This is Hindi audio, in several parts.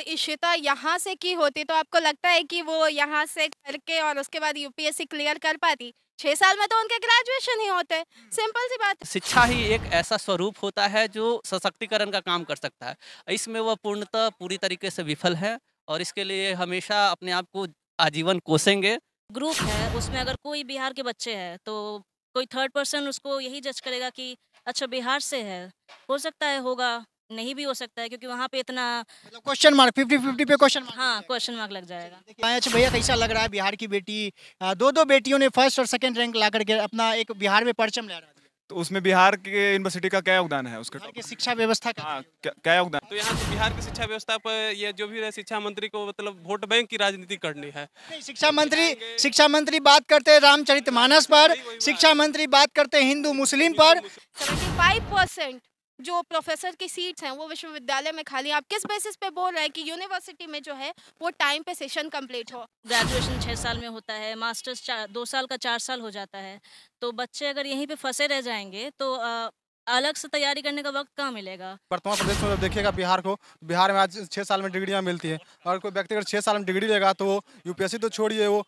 अगर इशिता तो यहाँ से की होती तो आपको लगता है कि वो यहाँ से करके और उसके बाद यूपीएससी क्लियर कर पाती छह साल में तो उनके ग्रेजुएशन ही होते सिंपल सी बात शिक्षा ही एक ऐसा स्वरूप होता है जो सशक्तिकरण का काम कर सकता है इसमें वह पूर्णतः पूरी तरीके से विफल है और इसके लिए हमेशा अपने आप को आजीवन कोसेंगे ग्रुप है उसमें अगर कोई बिहार के बच्चे हैं तो कोई थर्ड पर्सन उसको यही जज करेगा कि अच्छा बिहार से है हो सकता है होगा नहीं भी हो सकता है क्योंकि वहाँ पे इतना क्वेश्चन मार्क फिफ्टी फिफ्टी पे क्वेश्चन मार्क हाँ क्वेश्चन मार्क लग जाएगा अच्छा भैया कैसा लग रहा है बिहार की बेटी दो दो बेटियों ने फर्स्ट और सेकंड रैंक ला करके अपना एक बिहार में परचम लहरा दिया तो उसमें बिहार के यूनिवर्सिटी का क्या योगदान है उसके की शिक्षा व्यवस्था का हाँ, क्या योगदान तो यहाँ बिहार की शिक्षा व्यवस्था पर ये जो भी है शिक्षा मंत्री को मतलब वोट बैंक की राजनीति करनी है शिक्षा तो मंत्री शिक्षा मंत्री बात करते हैं रामचरित मानस पर शिक्षा मंत्री बात करते हैं हिंदू मुस्लिम पर सेवेंटी फाइव परसेंट जो प्रोफेसर की सीट्स हैं वो विश्वविद्यालय में खाली आप किस बेसिस पे बोल रहे हैं कि यूनिवर्सिटी में जो है वो टाइम पे सेशन कंप्लीट हो ग्रेजुएशन छः साल में होता है मास्टर्स दो साल का चार साल हो जाता है तो बच्चे अगर यहीं पे फंसे रह जाएंगे तो आ, अलग से तैयारी करने का वक्त कहाँ मिलेगा वर्तमान प्रदेश में जब तो देखिएगा बिहार को बिहार में आज छः साल में डिग्रियाँ मिलती हैं और कोई व्यक्ति अगर छः साल में डिग्री लेगा तो वो यूपीएससी तो छोड़िए वो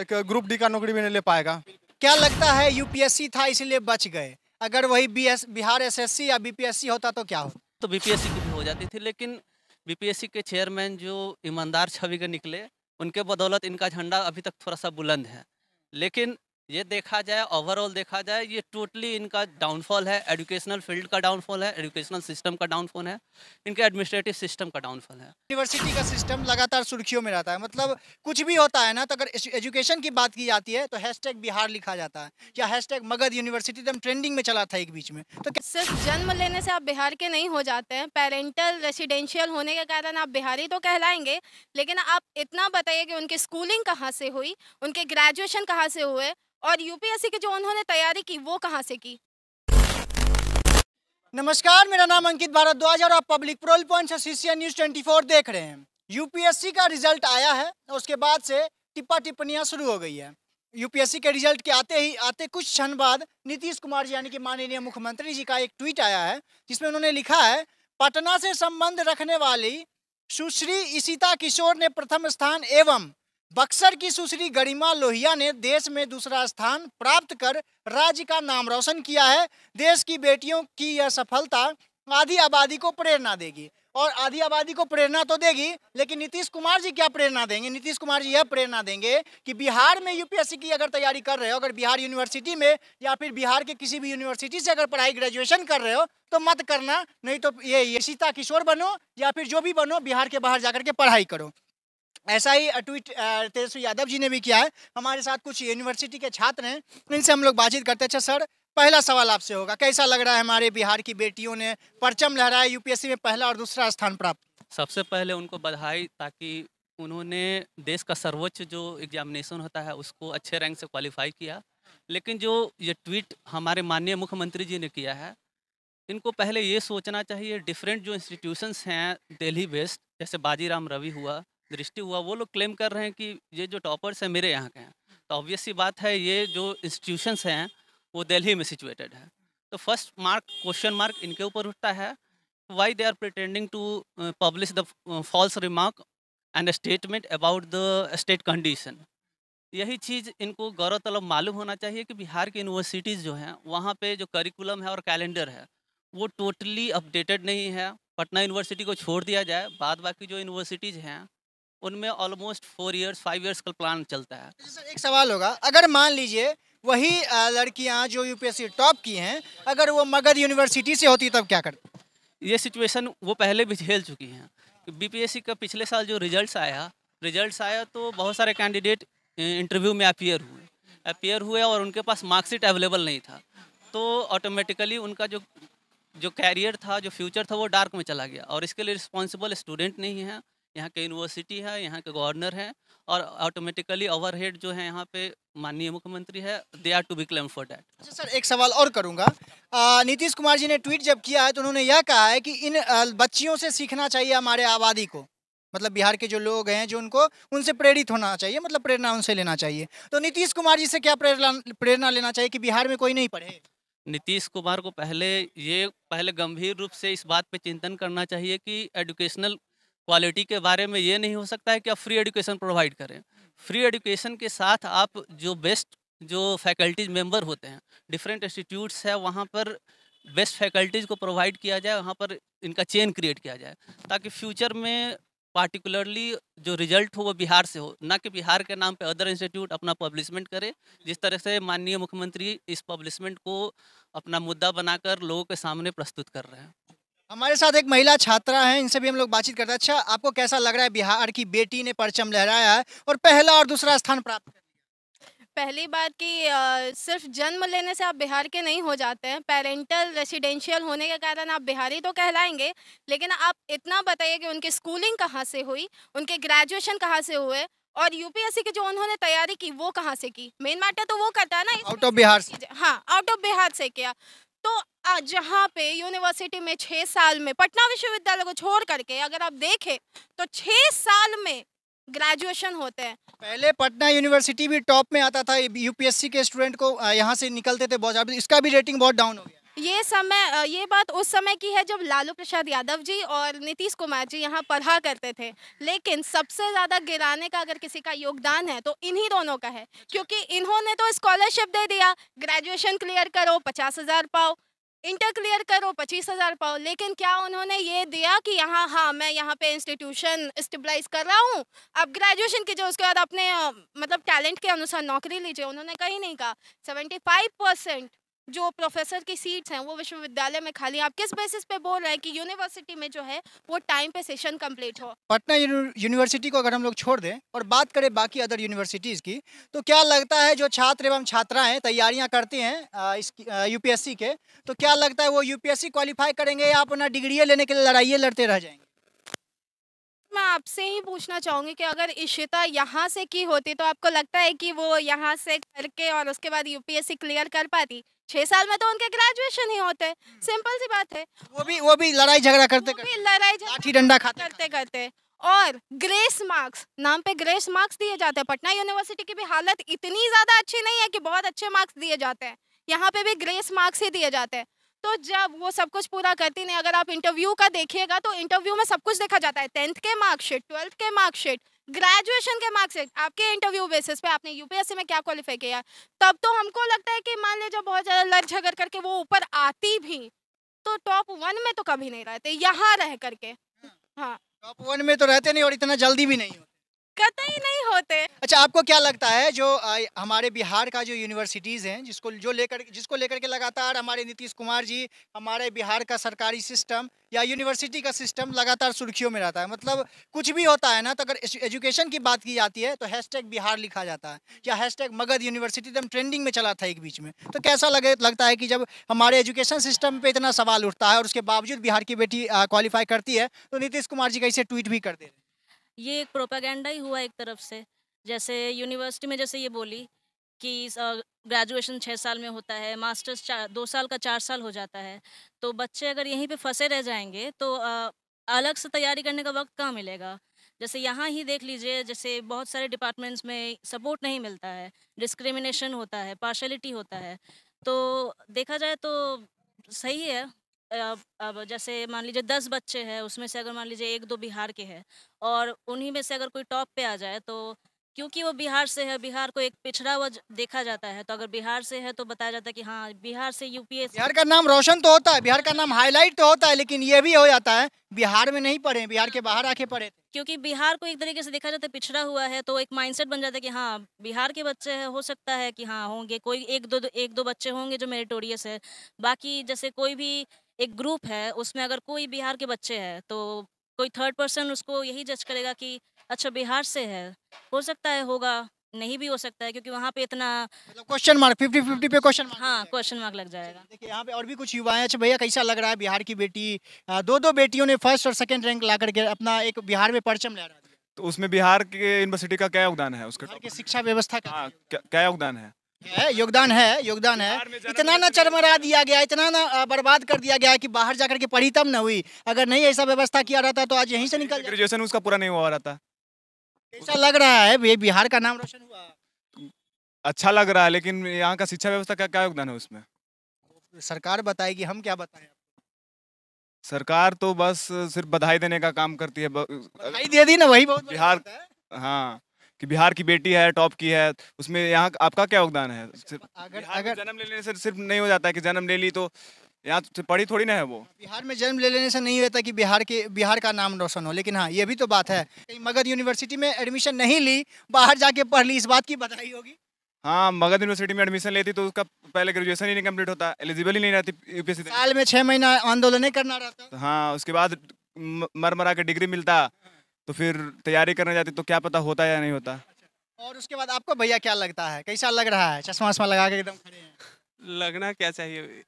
एक ग्रुप डी का नौकरी भी नहीं ले पाएगा क्या लगता है यूपीएससी था इसलिए बच गए अगर वही B S Bihar S S C या बी पी एस सी होता तो क्या होता तो बी सी की भी हो जाती थी लेकिन बी पी एस सी के चेयरमैन जो ईमानदार छवि के निकले उनके बदौलत इनका झंडा अभी तक थोड़ा सा बुलंद है लेकिन ये देखा जाए ओवरऑल देखा जाए ये टोटली इनका डाउनफॉल है एजुकेशनल फील्ड का डाउनफॉल है एजुकेशनल सिस्टम का डाउनफॉल है इनके एडमिनिस्ट्रेटिव सिस्टम का डाउनफॉल है यूनिवर्सिटी का सिस्टम लगातार सुर्खियों में रहता है मतलब कुछ भी होता है ना तो अगर एजुकेशन की बात की जाती है तो हैशटैग बिहार लिखा जाता है या हैशटैग मगध यूनिवर्सिटी एकदम ट्रेंडिंग में चला था एक बीच में तो सिर्फ जन्म लेने से आप बिहार के नहीं हो जाते हैं पेरेंटल रेसिडेंशियल होने के कारण आप बिहारी तो कहलाएंगे लेकिन आप इतना बताइए कि उनकी स्कूलिंग कहाँ से हुई उनके ग्रेजुएशन कहाँ से हुए और यूपीएससी की जो उन्होंने तैयारी की वो कहाँ से की नमस्कार मेरा नाम अंकित भारद्वाज और आप public poll point association news 24 देख रहे हैं यूपीएससी का रिजल्ट आया है उसके बाद से टिप्पा टिप्पणियाँ शुरू हो गई है यूपीएससी के रिजल्ट के आते ही आते कुछ क्षण बाद नीतीश कुमार जी यानी कि माननीय मुख्यमंत्री जी का एक ट्वीट आया है जिसमें उन्होंने लिखा है पटना से संबंध रखने वाली सुश्री इशिता किशोर ने प्रथम स्थान एवं बक्सर की सुश्री गरिमा लोहिया ने देश में दूसरा स्थान प्राप्त कर राज्य का नाम रोशन किया है देश की बेटियों की यह सफलता आधी आबादी को प्रेरणा देगी और आधी आबादी को प्रेरणा तो देगी लेकिन नीतीश कुमार जी क्या प्रेरणा देंगे नीतीश कुमार जी यह प्रेरणा देंगे कि बिहार में यूपीएससी की अगर तैयारी कर रहे हो अगर बिहार यूनिवर्सिटी में या फिर बिहार के किसी भी यूनिवर्सिटी से अगर पढ़ाई ग्रेजुएशन कर रहे हो तो मत करना नहीं तो ये, सीता किशोर बनो या फिर जो भी बनो बिहार के बाहर जाकर के पढ़ाई करो ऐसा ही ट्वीट तेजस्वी यादव जी ने भी किया है हमारे साथ कुछ यूनिवर्सिटी के छात्र हैं इनसे हम लोग बातचीत करते हैं अच्छा सर पहला सवाल आपसे होगा कैसा लग रहा है हमारे बिहार की बेटियों ने परचम लहराया यूपीएससी में पहला और दूसरा स्थान प्राप्त सबसे पहले उनको बधाई ताकि उन्होंने देश का सर्वोच्च जो एग्जामिनेशन होता है उसको अच्छे रैंक से क्वालिफाई किया लेकिन जो ये ट्वीट हमारे माननीय मुख्यमंत्री जी ने किया है इनको पहले ये सोचना चाहिए डिफरेंट जो इंस्टीट्यूशंस हैं दिल्ली बेस्ड जैसे बाजीराम रवि हुआ दृष्टि हुआ वो लोग क्लेम कर रहे हैं कि ये जो टॉपर्स हैं मेरे यहाँ के हैं तो ऑब्वियस सी बात है ये जो इंस्टीट्यूशंस हैं वो दिल्ली में सिचुएटेड है तो फर्स्ट मार्क क्वेश्चन मार्क इनके ऊपर उठता है why they are pretending to publish the false remark and statement about the state condition यही चीज़ इनको गौरतलब मालूम होना चाहिए कि बिहार की यूनिवर्सिटीज़ जो हैं वहाँ पे जो करिकुलम है और कैलेंडर है वो टोटली अपडेटेड नहीं है पटना यूनिवर्सिटी को छोड़ दिया जाए बाद बाकी जो यूनिवर्सिटीज़ हैं उनमें almost four years five years का प्लान चलता है अच्छा, एक सवाल होगा अगर मान लीजिए वही लड़कियां जो यूपीएससी टॉप की हैं अगर वो मगध यूनिवर्सिटी से होती तब क्या करती ये सिचुएशन वो पहले भी झेल चुकी हैं बीपीएससी का पिछले साल जो रिजल्ट्स आया रिजल्ट्स आया तो बहुत सारे कैंडिडेट इंटरव्यू में अपियर हुए अपियर हुए और उनके पास मार्कशीट अवेलेबल नहीं था तो ऑटोमेटिकली उनका जो जो कैरियर था जो फ्यूचर था वो डार्क में चला गया और इसके लिए रिस्पॉन्सिबल स्टूडेंट नहीं है यहाँ के यूनिवर्सिटी है यहाँ के गवर्नर हैं और ऑटोमेटिकली ओवरहेड जो है यहाँ पे माननीय मुख्यमंत्री है they are to be claim for that अच्छा सर एक सवाल और करूँगा नीतीश कुमार जी ने ट्वीट जब किया है तो उन्होंने यह कहा है कि इन बच्चियों से सीखना चाहिए हमारे आबादी को मतलब बिहार के जो लोग हैं जो उनको उनसे प्रेरित होना चाहिए मतलब प्रेरणा उनसे लेना चाहिए तो नीतीश कुमार जी से क्या प्रेरणा प्रेरणा लेना चाहिए कि बिहार में कोई नहीं पढ़े नीतीश कुमार को पहले ये पहले गंभीर रूप से इस बात पे चिंतन करना चाहिए कि एजुकेशनल क्वालिटी के बारे में ये नहीं हो सकता है कि आप फ्री एडुकेशन प्रोवाइड करें फ्री एडुकेशन के साथ आप जो बेस्ट जो फैकल्टीज मेंबर होते हैं डिफरेंट इंस्टीट्यूट्स है वहाँ पर बेस्ट फैकल्टीज़ को प्रोवाइड किया जाए वहाँ पर इनका चेन क्रिएट किया जाए ताकि फ्यूचर में पार्टिकुलरली जो रिजल्ट हो वो बिहार से हो ना कि बिहार के नाम पे अदर इंस्टीट्यूट अपना पब्लिशमेंट करे जिस तरह से माननीय मुख्यमंत्री इस पब्लिशमेंट को अपना मुद्दा बनाकर लोगों के सामने प्रस्तुत कर रहे हैं हमारे साथ एक महिला छात्रा है इनसे भी हम लोग बातचीत करते हैं अच्छा आपको कैसा लग रहा है बिहार की बेटी ने परचम लहराया है और पहला और दूसरा स्थान प्राप्त कर पहली बात कि सिर्फ जन्म लेने से आप बिहार के नहीं हो जाते हैं पेरेंटल रेसिडेंशियल होने के कारण आप बिहारी तो कहलाएंगे लेकिन आप इतना बताइए कि उनकी स्कूलिंग कहाँ से हुई उनके ग्रेजुएशन कहाँ से हुए और यूपीएससी की जो उन्होंने तैयारी की वो कहाँ से की मेन मैटर तो वो करता है ना आउट ऑफ बिहार से हाँ आउट ऑफ बिहार से किया तो जहाँ पे यूनिवर्सिटी में छः साल में पटना विश्वविद्यालय को छोड़ करके अगर आप देखें तो छः साल में ग्रेजुएशन होते हैं पहले पटना यूनिवर्सिटी भी टॉप में आता था यूपीएससी के स्टूडेंट को यहाँ से निकलते थे बहुत ज्यादा इसका भी रेटिंग बहुत डाउन हो गया ये समय ये बात उस समय की है जब लालू प्रसाद यादव जी और नीतीश कुमार जी यहाँ पढ़ा करते थे लेकिन सबसे ज़्यादा गिराने का अगर किसी का योगदान है तो इन्हीं दोनों का है क्योंकि इन्होंने तो स्कॉलरशिप दे दिया ग्रेजुएशन क्लियर करो पचास हज़ार पाओ इंटर क्लियर करो पच्चीस हज़ार पाओ लेकिन क्या उन्होंने ये दिया कि यहाँ हाँ मैं यहाँ पे इंस्टीट्यूशन स्टेबलाइज कर रहा हूँ अब ग्रेजुएशन कीजिए उसके बाद अपने मतलब टैलेंट के अनुसार नौकरी लीजिए उन्होंने कहीं नहीं कहा सेवेंटी फाइव परसेंट जो प्रोफेसर की सीट्स हैं वो विश्वविद्यालय में खाली आप किस बेसिस पे बोल रहे हैं कि यूनिवर्सिटी में जो है वो टाइम पे सेशन कंप्लीट हो पटना यूनिवर्सिटी को अगर हम लोग छोड़ दें और बात करें बाकी अदर यूनिवर्सिटीज़ की तो क्या लगता है जो छात्र एवं छात्राएं तैयारियां करती हैं इस यूपीएससी के तो क्या लगता है वो यू क्वालिफाई करेंगे या अपना डिग्रियाँ लेने के लिए लड़ाइए लड़ते रह जाएंगे मैं आपसे ही पूछना चाहूँगी कि अगर इशिता यहाँ से की होती तो आपको लगता है कि वो यहाँ से करके और उसके बाद यूपीएससी क्लियर कर पाती छह साल में तो उनके ग्रेजुएशन ही होते सिंपल हम्म। सी बात है वो भी वो भी लड़ाई झगड़ा करते वो भी लड़ाई झगड़ा डंडा खाते करते करते और ग्रेस मार्क्स नाम पे ग्रेस मार्क्स दिए जाते हैं पटना यूनिवर्सिटी की भी हालत इतनी ज़्यादा अच्छी नहीं है कि बहुत अच्छे मार्क्स दिए जाते हैं यहाँ पे भी ग्रेस मार्क्स ही दिए जाते हैं तो जब वो सब कुछ पूरा करती नहीं अगर आप इंटरव्यू का देखिएगा तो इंटरव्यू में सब कुछ देखा जाता है टेंथ के मार्कशीट ट्वेल्थ के मार्कशीट ग्रेजुएशन के मार्क्स आपके इंटरव्यू बेसिस पे आपने यूपीएससी में क्या क्वालिफाई किया तब तो हमको लगता है कि मान लीजिए बहुत ज़्यादा लड़ झगड़ करके वो ऊपर आती भी तो टॉप वन में तो कभी नहीं रहते यहाँ रह करके हाँ, हाँ। टॉप वन में तो रहते नहीं और इतना जल्दी भी नहीं होता दिक्कत ही नहीं होते अच्छा आपको क्या लगता है जो आ, हमारे बिहार का जो यूनिवर्सिटीज़ हैं जिसको जो लेकर जिसको लेकर के लगातार हमारे नीतीश कुमार जी हमारे बिहार का सरकारी सिस्टम या यूनिवर्सिटी का सिस्टम लगातार सुर्खियों में रहता है मतलब कुछ भी होता है ना तो अगर एजुकेशन की बात की जाती है तो हैश बिहार लिखा जाता है या हैश मगध यूनिवर्सिटी एकदम ट्रेंडिंग में चला था एक बीच में तो कैसा लगे लगता है कि जब हमारे एजुकेशन सिस्टम पर इतना सवाल उठता है और उसके बावजूद बिहार की बेटी क्वालिफाई करती है तो नीतीश कुमार जी कहीं से ट्वीट भी कर दे रहे हैं ये एक प्रोपागेंडा ही हुआ एक तरफ से जैसे यूनिवर्सिटी में जैसे ये बोली कि ग्रेजुएशन छः साल में होता है मास्टर्स चार दो साल का चार साल हो जाता है तो बच्चे अगर यहीं पे फंसे रह जाएंगे तो आ, अलग से तैयारी करने का वक्त कहाँ मिलेगा जैसे यहाँ ही देख लीजिए जैसे बहुत सारे डिपार्टमेंट्स में सपोर्ट नहीं मिलता है डिस्क्रिमिनेशन होता है पार्शलिटी होता है तो देखा जाए तो सही है अब अब जैसे मान लीजिए दस बच्चे हैं उसमें से अगर मान लीजिए एक दो बिहार के हैं और उन्हीं में से अगर कोई टॉप पे आ जाए तो क्योंकि वो बिहार से है बिहार को एक पिछड़ा हुआ देखा जाता है तो अगर बिहार से है तो बताया जाता है कि हाँ बिहार से यूपीएस बिहार का नाम रोशन तो होता है बिहार का नाम हाईलाइट तो होता है लेकिन ये भी हो जाता है बिहार में नहीं पढ़े बिहार के बाहर आके पढ़े क्योंकि बिहार को एक तरीके से देखा जाता है पिछड़ा हुआ है तो एक माइंडसेट बन जाता है कि हाँ बिहार के बच्चे हैं हो सकता है कि हाँ होंगे कोई एक दो, दो एक दो बच्चे होंगे जो मेरिटोरियस है बाकी जैसे कोई भी एक ग्रुप है उसमें अगर कोई बिहार के बच्चे हैं तो कोई थर्ड पर्सन उसको यही जज करेगा कि अच्छा बिहार से है हो सकता है होगा नहीं भी हो सकता है क्योंकि वहाँ पे इतना क्वेश्चन मार्क फिफ्टी फिफ्टी पे क्वेश्चन मार्क हाँ क्वेश्चन मार्क लग जाएगा देखिए यहाँ पे और भी कुछ युवा है अच्छा भैया कैसा लग रहा है बिहार की बेटी दो दो बेटियों ने फर्स्ट और सेकंड रैंक ला करके अपना एक बिहार में परचम रहा है तो उसमें बिहार के यूनिवर्सिटी का क्या योगदान है उसके शिक्षा व्यवस्था का हाँ, क्या योगदान है है योगदान है योगदान है इतना ना चरमरा दिया गया इतना ना बर्बाद कर दिया गया कि बाहर जाकर के पढ़ी तब ना हुई अगर नहीं ऐसा व्यवस्था किया रहता तो आज यहीं से निकल ग्रेजुएशन उसका पूरा नहीं हुआ रहता ऐसा लग रहा है ये बिहार का नाम रोशन हुआ अच्छा लग रहा है लेकिन यहाँ का शिक्षा व्यवस्था का क्या योगदान है उसमें सरकार बताएगी हम क्या बताए सरकार तो बस सिर्फ बधाई देने का काम करती है बधाई दे दी ना वही बहुत बिहार हाँ कि बिहार की बेटी है टॉप की है उसमें यहाँ आपका क्या योगदान है अच्छा, सिर्फ अगर अगर जन्म ले लेने से सिर्फ नहीं हो जाता है कि जन्म ले ली तो यहाँ तो पढ़ी थोड़ी ना है वो बिहार में जन्म ले लेने से नहीं होता कि बिहार के बिहार का नाम रोशन हो लेकिन हाँ ये भी तो बात है कहीं मगध यूनिवर्सिटी में एडमिशन नहीं ली बाहर जाके पढ़ ली इस बात की बधाई होगी हाँ मगध यूनिवर्सिटी में एडमिशन लेती तो उसका पहले ग्रेजुएशन ही नहीं कम्प्लीट होता एलिजिबल ही नहीं रहती यूपीएससी e साल में छह महीना आंदोलन करना रहता हाँ उसके बाद मरमरा के डिग्री मिलता तो फिर तैयारी करने जाती तो क्या पता होता या नहीं होता और उसके बाद आपको भैया क्या लगता है कैसा लग रहा है चश्मा वश्मा लगा के एकदम खड़े हैं लगना क्या चाहिए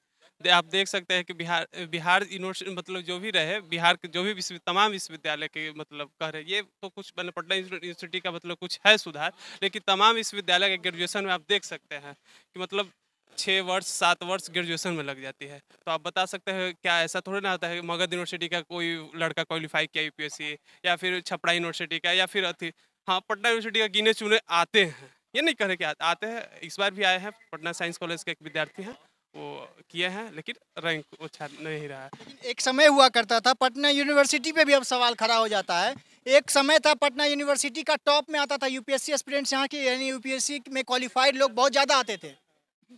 आप देख सकते हैं कि बिहार बिहार यूनिवर्सिटी मतलब जो भी रहे बिहार के जो भी विश्व तमाम विश्वविद्यालय के मतलब कह रहे ये तो कुछ मतलब पटना यूनिवर्सिटी का मतलब कुछ है सुधार लेकिन तमाम विश्वविद्यालय के ग्रेजुएशन में आप देख सकते हैं कि मतलब छः वर्ष सात वर्ष ग्रेजुएशन में लग जाती है तो आप बता सकते हैं क्या ऐसा थोड़ी ना आता है मगध यूनिवर्सिटी का कोई लड़का क्वालिफाई किया यू या फिर छपरा यूनिवर्सिटी का या फिर अथी हाँ पटना यूनिवर्सिटी का गिने चुने आते हैं ये नहीं कह रहे कि आते हैं इस बार भी आए हैं पटना साइंस कॉलेज के एक विद्यार्थी हैं वो किए हैं लेकिन रैंक अच्छा नहीं रहा है एक समय हुआ करता था पटना यूनिवर्सिटी पे भी अब सवाल खड़ा हो जाता है एक समय था पटना यूनिवर्सिटी का टॉप में आता था यूपीएससी स्टूडेंट्स यहाँ के यानी यूपीएससी में क्वालिफाइड लोग बहुत ज़्यादा आते थे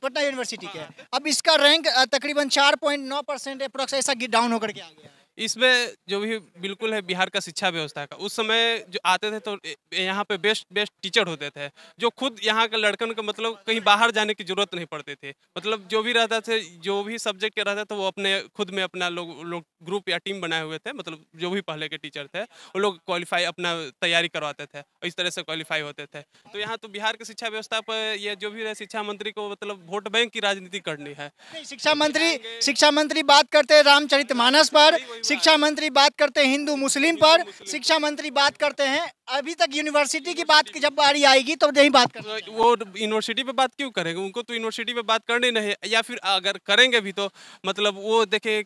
पटना यूनिवर्सिटी के अब इसका रैंक तकरीबन चार पॉइंट नौ परसेंट अप्रोक्स ऐसा डाउन होकर के आ गया इसमें जो भी बिल्कुल है बिहार का शिक्षा व्यवस्था का उस समय जो आते थे तो यहाँ पे बेस्ट बेस्ट टीचर होते थे जो खुद यहाँ के लड़कन को मतलब कहीं बाहर जाने की जरूरत नहीं पड़ती थी मतलब जो भी रहता थे जो भी सब्जेक्ट के रहता था वो अपने खुद में अपना लोग लो, ग्रुप या टीम बनाए हुए थे मतलब जो भी पहले के टीचर थे वो लोग क्वालिफाई अपना तैयारी करवाते थे इस तरह से क्वालिफाई होते थे तो यहाँ तो बिहार की शिक्षा व्यवस्था पर ये जो भी है शिक्षा मंत्री को मतलब वोट बैंक की राजनीति करनी है शिक्षा मंत्री शिक्षा मंत्री बात करते हैं रामचरित मानस पर शिक्षा मंत्री बात करते हैं हिंदू मुस्लिम पर शिक्षा मंत्री बात करते हैं अभी तक यूनिवर्सिटी की बात जब बारी आएगी तो यही बात कर वो यूनिवर्सिटी पे बात क्यों करेंगे उनको तो यूनिवर्सिटी पे बात करनी नहीं या फिर अगर करेंगे भी तो मतलब वो देखे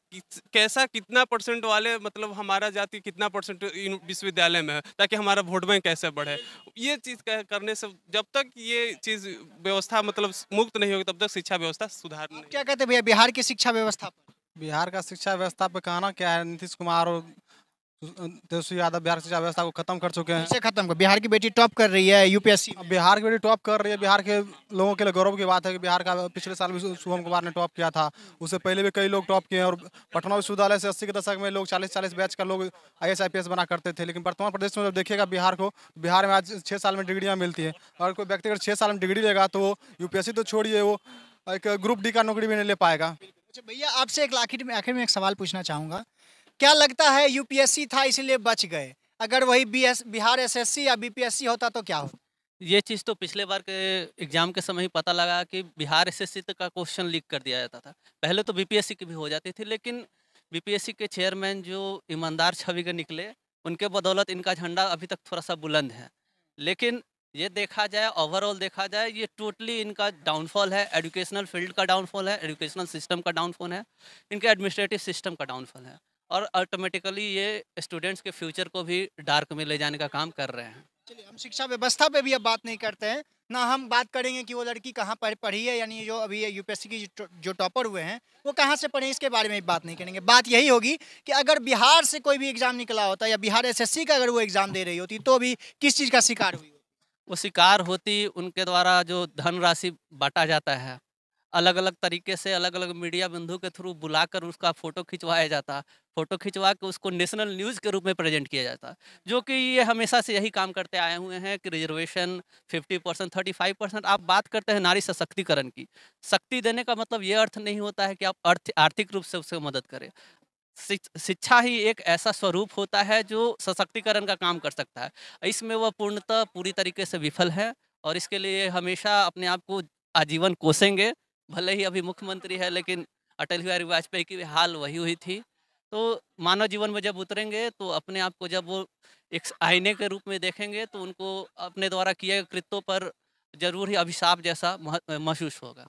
कैसा कितना परसेंट वाले मतलब हमारा जाति कितना परसेंट विश्वविद्यालय में है ताकि हमारा वोट बैंक कैसे बढ़े ये चीज़ करने से जब तक ये चीज़ व्यवस्था मतलब मुक्त नहीं होगी तब तक शिक्षा व्यवस्था सुधार क्या कहते भैया बिहार की शिक्षा व्यवस्था पर बिहार का शिक्षा व्यवस्था पे कहना क्या है नीतीश कुमार और तेजस्वी यादव बिहार शिक्षा व्यवस्था को खत्म कर चुके हैं इसे खत्म कर बिहार की बेटी टॉप कर रही है यूपीएससी बिहार की बेटी टॉप कर रही है बिहार के लोगों के लिए गौरव की बात है कि बिहार का पिछले साल भी शुभम कुमार ने टॉप किया था उससे पहले भी कई लोग टॉप किए हैं और पटना विश्वविद्यालय से अस्सी के दशक में लोग चालीस चालीस बैच का लोग आई एस बना करते थे लेकिन वर्तमान प्रदेश में जब देखिएगा बिहार को बिहार में आज छः साल में डिग्रियाँ मिलती है और कोई व्यक्ति अगर छः साल में डिग्री लेगा तो वो यूपीएससी तो छोड़िए वो एक ग्रुप डी का नौकरी भी नहीं ले पाएगा अच्छा भैया आपसे एक आखिर में आखिर में एक सवाल पूछना चाहूँगा क्या लगता है यूपीएससी था इसलिए बच गए अगर वही बी एस बिहार सी या सी होता तो क्या होता ये चीज़ तो पिछले बार के एग्जाम के समय ही पता लगा कि बिहार एस एस तक का क्वेश्चन लीक कर दिया जाता था पहले तो सी की भी हो जाती थी लेकिन सी के चेयरमैन जो ईमानदार छवि के निकले उनके बदौलत इनका झंडा अभी तक थोड़ा सा बुलंद है लेकिन ये देखा जाए ओवरऑल देखा जाए ये टोटली इनका डाउनफॉल है एजुकेशनल फील्ड का डाउनफॉल है एजुकेशनल सिस्टम का डाउनफॉल है इनके एडमिनिस्ट्रेटिव सिस्टम का डाउनफॉल है और ऑटोमेटिकली ये स्टूडेंट्स के फ्यूचर को भी डार्क में ले जाने का काम कर रहे हैं चलिए हम शिक्षा व्यवस्था पे भी अब बात नहीं करते हैं ना हम बात करेंगे कि वो लड़की कहाँ पर पढ़ी है यानी जो अभी यूपीएससी की जो टॉपर हुए हैं वो कहाँ से पढ़े इसके बारे में बात नहीं करेंगे बात यही होगी कि अगर बिहार से कोई भी एग्ज़ाम निकला होता या बिहार एसएससी का अगर वो एग्ज़ाम दे रही होती तो भी किस चीज़ का शिकार हुई वो शिकार होती उनके द्वारा जो धनराशि बांटा जाता है अलग अलग तरीके से अलग अलग मीडिया बंधु के थ्रू बुलाकर उसका फ़ोटो खिंचवाया जाता फ़ोटो खिंचवा के उसको नेशनल न्यूज़ के रूप में प्रेजेंट किया जाता जो कि ये हमेशा से यही काम करते आए हुए हैं कि reservation 50 percent thirty five percent आप बात करते हैं नारी सशक्तिकरण की शक्ति देने का मतलब ये अर्थ नहीं होता है कि आप अर्थ आर्थिक रूप से उसको मदद करें शिक्षा ही एक ऐसा स्वरूप होता है जो सशक्तिकरण का काम कर सकता है इसमें वह पूर्णतः पूरी तरीके से विफल है और इसके लिए हमेशा अपने आप को आजीवन कोसेंगे भले ही अभी मुख्यमंत्री है लेकिन अटल बिहारी वाजपेयी की हाल वही हुई थी तो मानव जीवन में जब उतरेंगे तो अपने आप को जब वो एक आईने के रूप में देखेंगे तो उनको अपने द्वारा किए गए कृत्यों पर जरूर ही अभिशाप जैसा महसूस होगा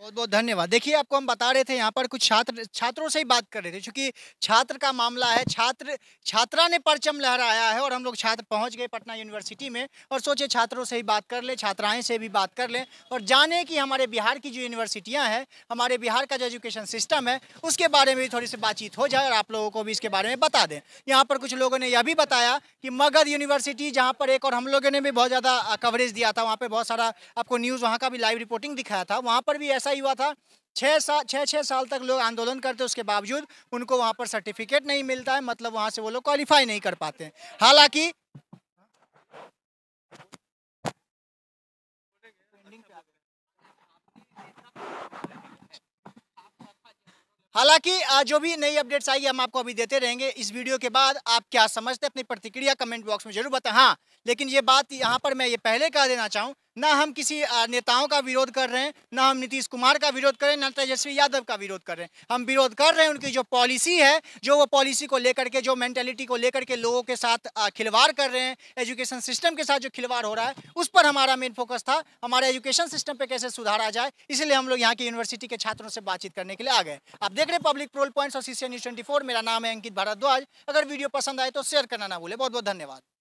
बहुत बहुत धन्यवाद देखिए आपको हम बता रहे थे यहाँ पर कुछ छात्र छात्रों से ही बात कर रहे थे क्योंकि छात्र का मामला है छात्र छात्रा ने परचम लहराया है और हम लोग छात्र पहुँच गए पटना यूनिवर्सिटी में और सोचे छात्रों से ही बात कर लें छात्राएँ से भी बात कर लें और जाने कि हमारे बिहार की जो यूनिवर्सिटियाँ हैं हमारे बिहार का जो एजुकेशन सिस्टम है उसके बारे में भी थोड़ी सी बातचीत हो जाए और आप लोगों को भी इसके बारे में बता दें यहाँ पर कुछ लोगों ने यह भी बताया कि मगध यूनिवर्सिटी जहाँ पर एक और हम लोगों ने भी बहुत ज़्यादा कवरेज दिया था वहाँ पर बहुत सारा आपको न्यूज़ वहाँ का भी लाइव रिपोर्टिंग दिखाया था वहाँ पर भी ऐसा ऐसा ही हुआ था छः साल छः छः साल तक लोग आंदोलन करते उसके बावजूद उनको वहाँ पर सर्टिफिकेट नहीं मिलता है मतलब वहाँ से वो लोग क्वालिफाई नहीं कर पाते हैं हालांकि हालांकि जो भी नई अपडेट्स आई हम आपको अभी देते रहेंगे इस वीडियो के बाद आप क्या समझते हैं अपनी प्रतिक्रिया कमेंट बॉक्स में जरूर बताएं हाँ लेकिन ये बात यहाँ पर मैं ये पहले कह देना चाहूँ ना हम किसी नेताओं का विरोध कर रहे हैं ना हम नीतीश कुमार का विरोध कर रहे हैं ना तेजस्वी यादव का विरोध कर रहे हैं हम विरोध कर रहे हैं उनकी जो पॉलिसी है जो वो पॉलिसी को लेकर के जो मैंटेलिटी को लेकर के लोगों के साथ खिलवाड़ कर रहे हैं एजुकेशन सिस्टम के साथ जो खिलवाड़ हो रहा है उस पर हमारा मेन फोकस था हमारे एजुकेशन सिस्टम पर कैसे सुधारा जाए इसलिए हम लोग यहाँ की यूनिवर्सिटी के छात्रों से बातचीत करने के लिए आ गए आप देख रहे हैं पब्लिक प्रोल पॉइंट्स और सी न्यूज़ ट्वेंटी मेरा नाम है अंकित भारद्वाज अगर वीडियो पसंद आए तो शेयर करना ना भूले बहुत बहुत धन्यवाद